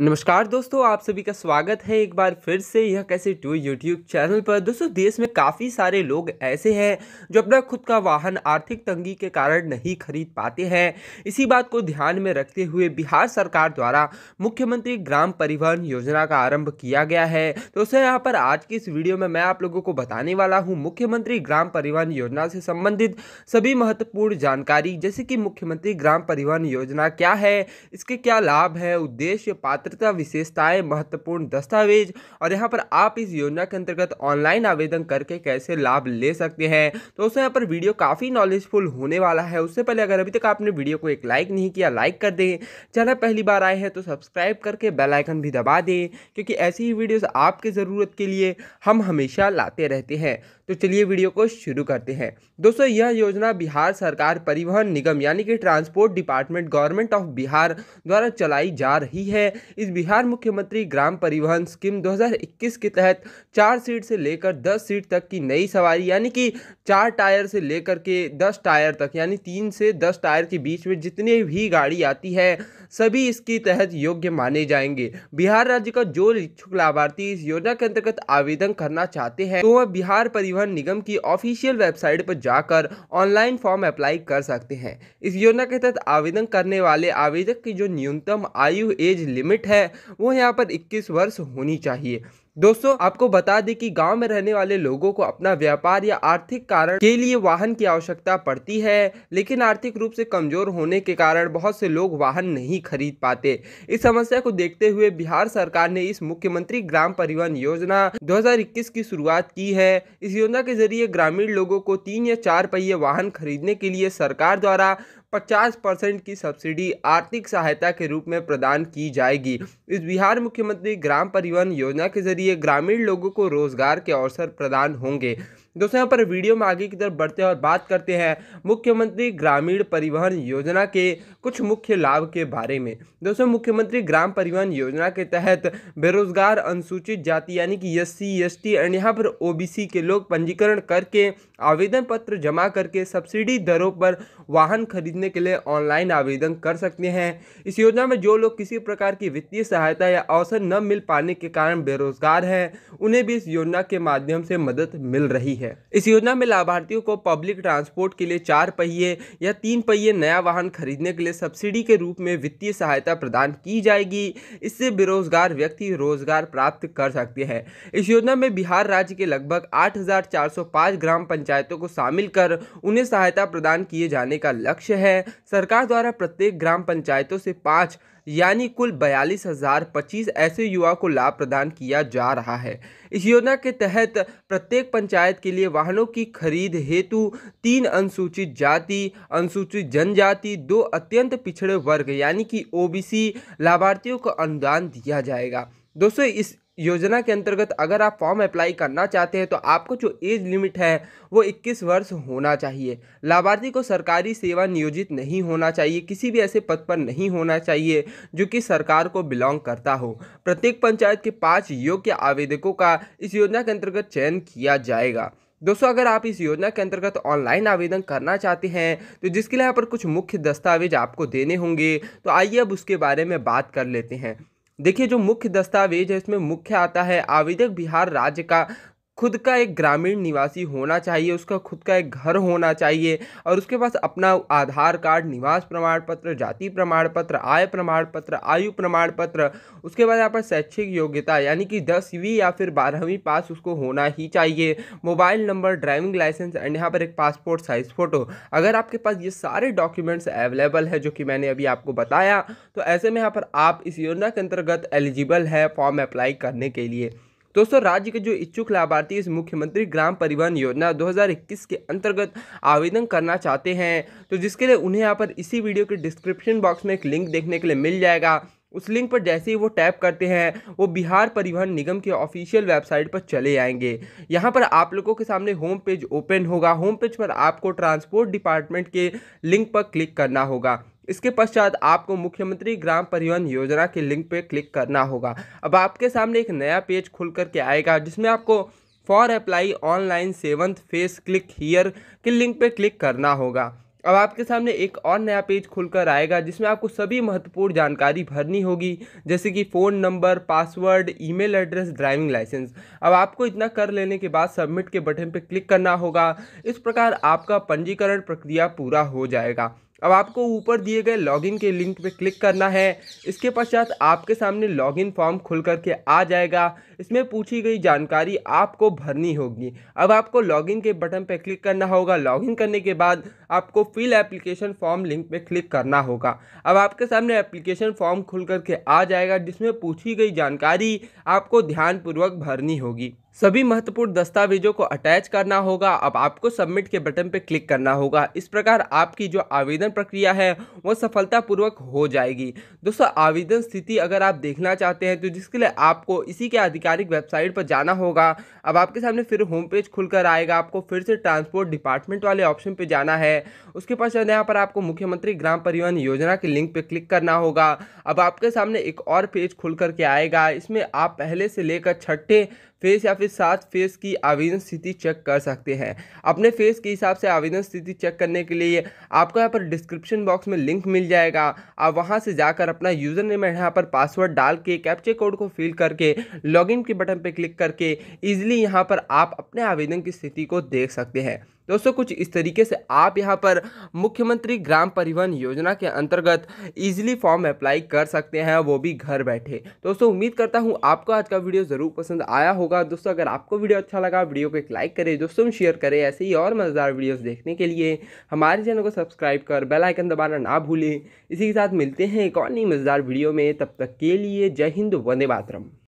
नमस्कार दोस्तों आप सभी का स्वागत है एक बार फिर से यह कैसे टू यूट्यूब चैनल पर दोस्तों देश में काफ़ी सारे लोग ऐसे हैं जो अपना खुद का वाहन आर्थिक तंगी के कारण नहीं खरीद पाते हैं इसी बात को ध्यान में रखते हुए बिहार सरकार द्वारा मुख्यमंत्री ग्राम परिवहन योजना का आरंभ किया गया है दोस्तों यहाँ पर आज की इस वीडियो में मैं आप लोगों को बताने वाला हूँ मुख्यमंत्री ग्राम परिवहन योजना से संबंधित सभी महत्वपूर्ण जानकारी जैसे कि मुख्यमंत्री ग्राम परिवहन योजना क्या है इसके क्या लाभ है उद्देश्य पात्र पात्रता विशेषताएं महत्वपूर्ण दस्तावेज और यहाँ पर आप इस योजना के अंतर्गत ऑनलाइन आवेदन करके कैसे लाभ ले सकते हैं उससे तो यहाँ पर वीडियो काफ़ी नॉलेजफुल होने वाला है उससे पहले अगर अभी तक आपने वीडियो को एक लाइक नहीं किया लाइक कर दें चैनल पहली बार आए हैं तो सब्सक्राइब करके बेलाइकन भी दबा दें क्योंकि ऐसी ही वीडियोज़ आपके ज़रूरत के लिए हम हमेशा लाते रहते हैं तो चलिए वीडियो को शुरू करते हैं दोस्तों यह योजना बिहार सरकार परिवहन निगम यानी कि transport department government of Bihar द्वारा चलाई जा रही है इस बिहार मुख्यमंत्री ग्राम परिवहन स्कीम 2021 के तहत चार सीट से लेकर दस सीट तक की नई सवारी यानी कि चार टायर से लेकर के दस टायर तक यानी तीन से दस टायर के बीच में जितनी भी गाड़ी आती है सभी इसके तहत योग्य माने जाएंगे बिहार राज्य का जो इच्छुक लाभार्थी इस योजना के अंतर्गत आवेदन करना चाहते हैं तो वह बिहार परिवहन निगम की ऑफिशियल वेबसाइट पर जाकर ऑनलाइन फॉर्म अप्लाई कर सकते हैं इस योजना के तहत आवेदन करने वाले आवेदक की जो न्यूनतम आयु एज लिमिट है वो यहाँ पर इक्कीस वर्ष होनी चाहिए दोस्तों आपको बता दें कि गांव में रहने वाले लोगों को अपना व्यापार या आर्थिक कारण के लिए वाहन की आवश्यकता पड़ती है लेकिन आर्थिक रूप से कमजोर होने के कारण बहुत से लोग वाहन नहीं खरीद पाते इस समस्या को देखते हुए बिहार सरकार ने इस मुख्यमंत्री ग्राम परिवहन योजना 2021 की शुरुआत की है इस योजना के जरिए ग्रामीण लोगों को तीन या चार पहिए वाहन खरीदने के लिए सरकार द्वारा 50 परसेंट की सब्सिडी आर्थिक सहायता के रूप में प्रदान की जाएगी इस बिहार मुख्यमंत्री ग्राम परिवहन योजना के जरिए ये ग्रामीण लोगों को रोजगार के अवसर प्रदान होंगे दोस्तों यहाँ पर वीडियो में आगे की तरफ बढ़ते हैं और बात करते हैं मुख्यमंत्री ग्रामीण परिवहन योजना के कुछ मुख्य लाभ के बारे में दोस्तों मुख्यमंत्री ग्राम परिवहन योजना के तहत बेरोजगार अनुसूचित जाति यानी कि S C S T and यहाँ पर सी के लोग पंजीकरण करके आवेदन पत्र जमा करके सब्सिडी दरों पर वाहन खरीदने के लिए ऑनलाइन आवेदन कर सकते हैं इस योजना में जो लोग किसी प्रकार की वित्तीय सहायता या अवसर न मिल पाने के कारण बेरोजगार हैं उन्हें भी इस योजना के माध्यम से मदद मिल रही है है इस योजना में लाभार्थियों को पब्लिक ट्रांसपोर्ट के लिए चार पहिए या तीन पहिए नया वाहन खरीदने के लिए सब्सिडी के रूप में वित्तीय सहायता प्रदान की जाएगी इससे बेरोजगार व्यक्ति रोजगार प्राप्त कर सकते हैं इस योजना में बिहार राज्य के लगभग आठ ग्राम पंचायतों को शामिल कर उन्हें सहायता प्रदान किए जाने का लक्ष्य है सरकार द्वारा प्रत्येक ग्राम पंचायतों से पाँच यानी कुल बयालीस हज़ार पच्चीस ऐसे युवा को लाभ प्रदान किया जा रहा है इस योजना के तहत प्रत्येक पंचायत के लिए वाहनों की खरीद हेतु तीन अनुसूचित जाति अनुसूचित जनजाति दो अत्यंत पिछड़े वर्ग यानी कि ओबीसी लाभार्थियों को अनुदान दिया जाएगा दोस्तों इस योजना के अंतर्गत अगर आप फॉर्म अप्लाई करना चाहते हैं तो आपको जो एज लिमिट है वो 21 वर्ष होना चाहिए लाभार्थी को सरकारी सेवा नियोजित नहीं होना चाहिए किसी भी ऐसे पद पर नहीं होना चाहिए जो कि सरकार को बिलोंग करता हो प्रत्येक पंचायत के पांच योग्य आवेदकों का इस योजना के अंतर्गत चयन किया जाएगा दोस्तों अगर आप इस योजना के अंतर्गत ऑनलाइन आवेदन करना चाहते हैं तो जिसके लिए यहाँ पर कुछ मुख्य दस्तावेज आपको देने होंगे तो आइए अब उसके बारे में बात कर लेते हैं देखिए जो मुख्य दस्तावेज है इसमें मुख्य आता है आवेदक बिहार राज्य का खुद का एक ग्रामीण निवासी होना चाहिए उसका खुद का एक घर होना चाहिए और उसके पास अपना आधार कार्ड निवास प्रमाण पत्र जाति प्रमाण पत्र आय प्रमाण पत्र आयु प्रमाण पत्र उसके बाद यहाँ पर शैक्षिक योग्यता यानी कि दसवीं या फिर बारहवीं पास उसको होना ही चाहिए mobile number driving licence and यहाँ पर एक पासपोर्ट साइज़ फ़ोटो अगर आपके पास ये सारे डॉक्यूमेंट्स अवेलेबल है जो कि मैंने अभी आपको बताया तो ऐसे में यहाँ पर आप इस योजना के अंतर्गत एलिजिबल है फॉर्म अप्लाई करने के लिए दोस्तों राज्य के जो इच्छुक लाभार्थी इस मुख्यमंत्री ग्राम परिवहन योजना 2021 के अंतर्गत आवेदन करना चाहते हैं तो जिसके लिए उन्हें यहाँ पर इसी वीडियो के डिस्क्रिप्शन बॉक्स में एक लिंक देखने के लिए मिल जाएगा उस लिंक पर जैसे ही वो टैप करते हैं वो बिहार परिवहन निगम के ऑफिशियल वेबसाइट पर चले आएंगे यहाँ पर आप लोगों के सामने होम पेज ओपन होगा होम पेज पर आपको ट्रांसपोर्ट डिपार्टमेंट के लिंक पर क्लिक करना होगा इसके पश्चात आपको मुख्यमंत्री ग्राम परिवहन योजना के लिंक पर क्लिक करना होगा अब आपके सामने एक नया पेज खुल करके आएगा जिसमें आपको for apply online seventh phase click here के लिंक पर क्लिक करना होगा अब आपके सामने एक और नया पेज खुलकर आएगा जिसमें आपको सभी महत्वपूर्ण जानकारी भरनी होगी जैसे कि phone number password email address driving licence अब आपको इतना कर लेने के बाद सबमिट के बटन पर क्लिक करना होगा इस प्रकार आपका पंजीकरण प्रक्रिया पूरा हो जाएगा अब आपको ऊपर दिए गए लॉगिन के लिंक पे क्लिक करना है इसके पश्चात आपके सामने लॉगिन फॉर्म खुल करके आ जाएगा इसमें पूछी गई जानकारी आपको भरनी होगी अब आपको लॉगिन के बटन पे क्लिक करना होगा लॉगिन करने के बाद आपको फिल एप्लीकेशन फॉर्म लिंक पे क्लिक करना होगा अब आपके सामने एप्लीकेशन फॉर्म खुल करके आ जाएगा जिसमें पूछी गई जानकारी आपको ध्यानपूर्वक भरनी होगी सभी महत्वपूर्ण दस्तावेजों को अटैच करना होगा अब आपको सबमिट के बटन पर क्लिक करना होगा इस प्रकार आपकी जो आवेदन प्रक्रिया है वो सफलतापूर्वक हो जाएगी दोस्तों आवेदन स्थिति अगर आप देखना चाहते हैं तो जिसके लिए आपको इसी के आधिकारिक वेबसाइट पर जाना होगा अब आपके सामने फिर होम पेज खुलकर आएगा आपको फिर से ट्रांसपोर्ट डिपार्टमेंट वाले ऑप्शन पर जाना है उसके पश्चात यहाँ पर आपको मुख्यमंत्री ग्राम परिवहन योजना के लिंक पर क्लिक करना होगा अब आपके सामने एक और पेज खुल करके आएगा इसमें आप पहले से लेकर छठे फेस या फिर सात फेस की आवेदन स्थिति चेक कर सकते हैं अपने फेस के हिसाब से आवेदन स्थिति चेक करने के लिए आपको यहाँ पर डिस्क्रिप्शन बॉक्स में लिंक मिल जाएगा आप वहाँ से जाकर अपना यूज़र नेम यहाँ पर पासवर्ड डाल के कैप्चे कोड को फिल करके इन के बटन पर क्लिक करके ईजिली यहाँ पर आप अपने आवेदन की स्थिति को देख सकते हैं दोस्तों कुछ इस तरीके से आप यहाँ पर मुख्यमंत्री ग्राम परिवहन योजना के अंतर्गत ईजिली फॉर्म अप्लाई कर सकते हैं वो भी घर बैठे दोस्तों उम्मीद करता हूँ आपको आज का वीडियो ज़रूर पसंद आया होगा दोस्तों अगर आपको वीडियो अच्छा लगा वीडियो को एक लाइक करें दोस्तों शेयर करें ऐसे ही और मज़ेदार वीडियोज़ देखने के लिए हमारे चैनल को सब्सक्राइब कर बेलाइकन दबाना ना भूलें इसी के साथ मिलते हैं एक और नई मज़ेदार वीडियो में तब तक के लिए जय हिंद वंदे मातरम